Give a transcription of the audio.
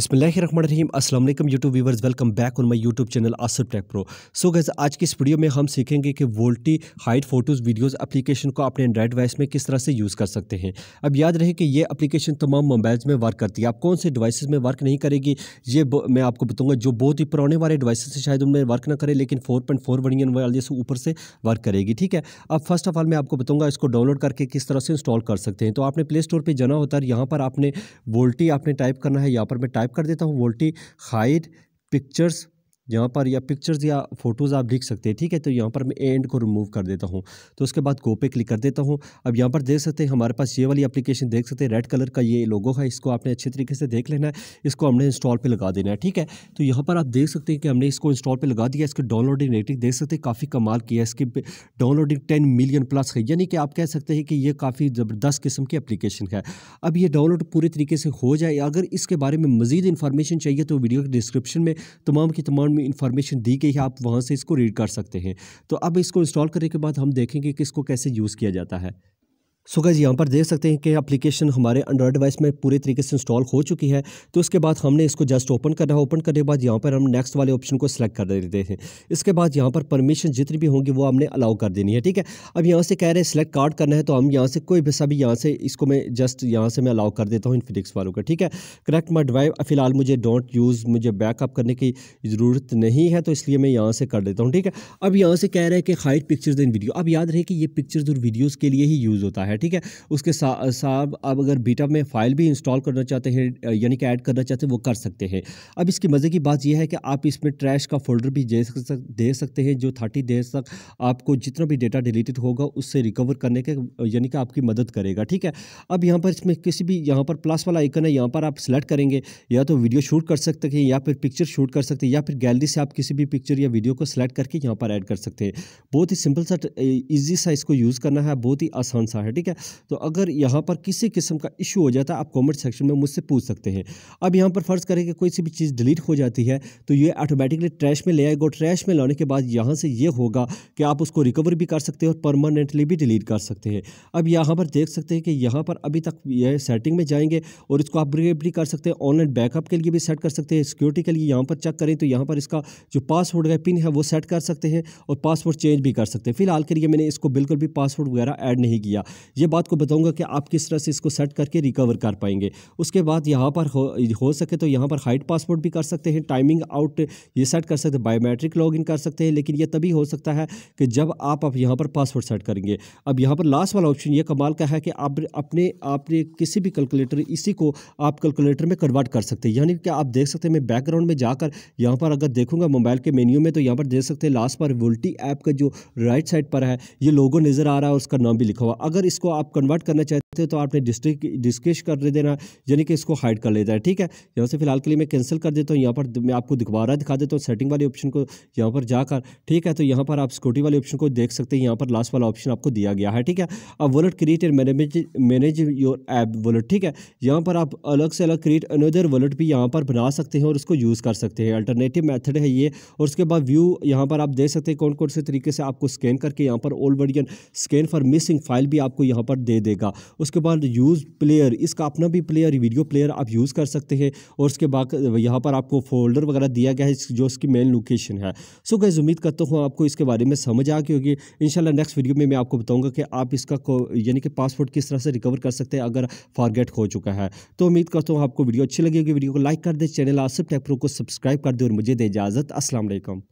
बिस्मिल्लाम अस्सलाम वालेकुम YouTube viewers welcome back on my YouTube channel आसर टेक प्रो सो गैस आज की इस वीडियो में हम सीखेंगे कि vault hide photos videos application को अपने एंड्रॉइड डिवाइस में किस तरह से यूज़ कर सकते हैं अब याद रहे कि ये एप्लीकेशन तमाम मोबाइल्स में वर्क करती है आप कौन से डिवाइस में वर्क नहीं करेगी ये मैं आपको बताऊँगा जो बहुत ही पुराने वाले डिवाइस से शायद उनमें वर्क ना करें लेकिन फोर पॉइंट फोर वर्डियन वाले से ऊपर से वर्क करेगी ठीक है अब फर्स्ट ऑफ ऑल मैं आपको बताऊँगा इसको डाउनलोड करके किस तरह से इंस्टॉल कर सकते हैं तो आपने प्ले स्टोर पर जाना होता है यहाँ पर आपने वोल्टी आपने टाइप करना है यहाँ पर मैं टाइप टाइप कर देता हूँ वोल्टी हाइट पिक्चर्स यहाँ पर या पिक्चर्स या फोटोज़ आप लिख सकते हैं ठीक है तो यहाँ पर मैं एंड को रिमूव कर देता हूँ तो उसके बाद गो पे क्लिक कर देता हूँ अब यहाँ पर देख सकते हैं हमारे पास ये वाली एप्लीकेशन देख सकते हैं रेड कलर का ये लोगो है इसको आपने अच्छे तरीके से देख लेना है इसको हमने इंस्टॉल पर लगा देना है ठीक है तो यहाँ पर आप देख सकते हैं कि हमने इसको इंस्टॉल पर लगा दिया इसके डाउनलोडिंग रेटिंग देख सकते हैं काफ़ी कमाल किया इसकी डाउनलोडिंग टेन मिलियन प्लस है यानी कि आप कह सकते हैं कि ये काफ़ी ज़बरदस्त किस्म की अप्लीकेशन है अब ये डाउनलोड पूरे तरीके से हो जाए अगर इसके बारे में मज़ीद इन्फॉर्मेशन चाहिए तो वीडियो के डिस्क्रिप्शन में तमाम की तमाम में इंफॉर्मेशन दी गई है आप वहाँ से इसको रीड कर सकते हैं तो अब इसको इंस्टॉल करने के बाद हम देखेंगे कि इसको कैसे यूज़ किया जाता है सो यहाँ पर देख सकते हैं कि एप्लीकेशन हमारे एंड्रॉयड डिवाइस में पूरे तरीके से इंस्टॉल हो चुकी है तो उसके बाद हमने इसको जस्ट ओपन करना है ओपन करने के बाद यहाँ पर हम नेक्स्ट वाले ऑप्शन को सिलेक्ट कर देते हैं इसके बाद यहाँ पर परमिशन जितनी भी होंगी वो हमने अलाउ कर देनी है ठीक है अब यहाँ से कह रहे हैं सिलेक्ट कार्ड करना है तो हम यहाँ से कोई भी सभी यहाँ से इसको मैं जस्ट यहाँ से मैं अलाउ कर देता हूँ इन्फिनिक्स वालों का ठीक है करेक्ट माई ड्राइव फिलहाल मुझे डोंट यूज़ मुझे बैकअप करने की ज़रूरत नहीं है तो इसलिए मैं यहाँ से कर देता हूँ ठीक है अब यहाँ से कह रहे हैं कि हाइट पिक्चर्स इन वीडियो अब याद रहे कि ये पिक्चर्स और वीडियोज़ के लिए ही यूज़ होता है है ठीक है उसके साथ अब आप अगर बीटा में फाइल भी इंस्टॉल करना चाहते हैं यानी कि ऐड करना चाहते हैं वो कर सकते हैं अब इसकी मज़े की बात यह है कि आप इसमें ट्रैश का फोल्डर भी दे सकते हैं जो थर्टी डेज तक आपको जितना भी डेटा डिलीटेड होगा उससे रिकवर करने के यानी कि आपकी मदद करेगा ठीक है अब यहाँ पर इसमें किसी भी यहाँ पर प्लस वाला आइकन है यहाँ पर आप सेलेक्ट करेंगे या तो वीडियो शूट कर सकते हैं या फिर पिक्चर शूट कर सकते हैं या फिर गैलरी से आप किसी भी पिक्चर या वीडियो को सेलेक्ट करके यहाँ पर ऐड कर सकते हैं बहुत ही सिंपल सा ईजी सा इसको यूज़ करना है बहुत ही आसान सा है ठीक है तो अगर यहाँ पर किसी किस्म का इशू हो जाता है आप कॉमेंट सेक्शन में मुझसे पूछ सकते हैं अब यहाँ पर फ़र्ज़ करें कि कोई सी भी चीज़ डिलीट हो जाती है तो ये ऑटोमेटिकली ट्रैश में ले आएगा ट्रैश में लाने के बाद यहाँ से ये होगा कि आप उसको रिकवर भी कर सकते हैं और परमानेंटली भी डिलीट कर सकते हैं अब यहाँ पर देख सकते हैं कि यहाँ पर अभी तक यह सेटिंग में जाएंगे और इसको अपग्रेड भी कर सकते हैं ऑनलाइन बैकअप के लिए भी सेट कर सकते हैं सिक्योरिटी के लिए यहाँ पर चेक करें तो यहाँ पर इसका जो पासवर्ड का पिन है वो सेट कर सकते हैं और पासवर्ड चेंज भी कर सकते हैं फिलहाल के लिए मैंने इसको बिल्कुल भी पासवर्ड वगैरह ऐड नहीं किया ये बात को बताऊँगा कि आप किस तरह से इसको सेट करके रिकवर कर पाएंगे उसके बाद यहाँ पर हो, हो सके तो यहाँ पर हाइट पासपोर्ट भी कर सकते हैं टाइमिंग आउट ये सेट कर सकते हैं बायोमेट्रिक लॉगिन कर सकते हैं लेकिन ये तभी हो सकता है कि जब आप अब यहाँ पर पासवर्ड सेट करेंगे अब यहाँ पर लास्ट वाला ऑप्शन ये कमाल का है कि आप अपने आपने किसी भी कैलकुलेटर इसी को आप कैलकुलेटर में कन्वर्ट कर सकते हैं यानी कि आप देख सकते हैं मैं बैकग्राउंड में जाकर यहाँ पर अगर देखूंगा मोबाइल के मेन्यू में तो यहाँ पर देख सकते हैं लास्ट पर वोल्टी ऐप का जो राइट साइड पर है ये लोगो नज़र आ रहा है उसका नाम भी लिखा हुआ अगर इस इसको आप कन्वर्ट करना चाहते थे तो आपने डिस्ट्रिक डिस्कश कर देना यानी कि इसको हाइड कर लेना है ठीक है यहाँ से फिलहाल के लिए मैं कैंसिल कर देता हूँ यहाँ पर मैं आपको दोबारा दिखा देता हूँ सेटिंग वाले ऑप्शन को यहाँ पर जाकर ठीक है तो यहाँ पर आप सिक्योरिटी वाले ऑप्शन को देख सकते हैं यहाँ पर लास्ट वाला ऑप्शन आपको दिया गया है ठीक है अब wallet create and manage manage your app wallet ठीक है यहाँ पर आप अलग से अलग क्रिएट अनदर वॉलेट भी यहाँ पर बना सकते हैं और उसको यूज़ कर सकते हैं अल्टरनेटिव मैथड है ये और उसके बाद व्यू यहाँ पर आप देख सकते हैं कौन कौन से तरीके से आपको स्कैन करके यहाँ पर old version scan for missing file भी आपको यहाँ पर दे देगा उस उसके बाद यूज़ प्लेयर इसका अपना भी प्लेयर वीडियो प्लेयर आप यूज़ कर सकते हैं और उसके बाद यहाँ पर आपको फोल्डर वगैरह दिया गया है जो उसकी मेन लोकेशन है सो गैस उम्मीद करता हूँ आपको इसके बारे में समझ आ गई होगी इन नेक्स्ट वीडियो में मैं आपको बताऊँगा कि आप इसका यानी कि पासपोर्ट किस तरह से रिकवर कर सकते हैं अगर फारगेट हो चुका है तो उम्मीद करता हूँ आपको वीडियो अच्छी लगी होगी वीडियो को लाइक कर दे चैनल आसिफ टेक को सब्सक्राइब कर दे और मुझे दे इजाज़त असलम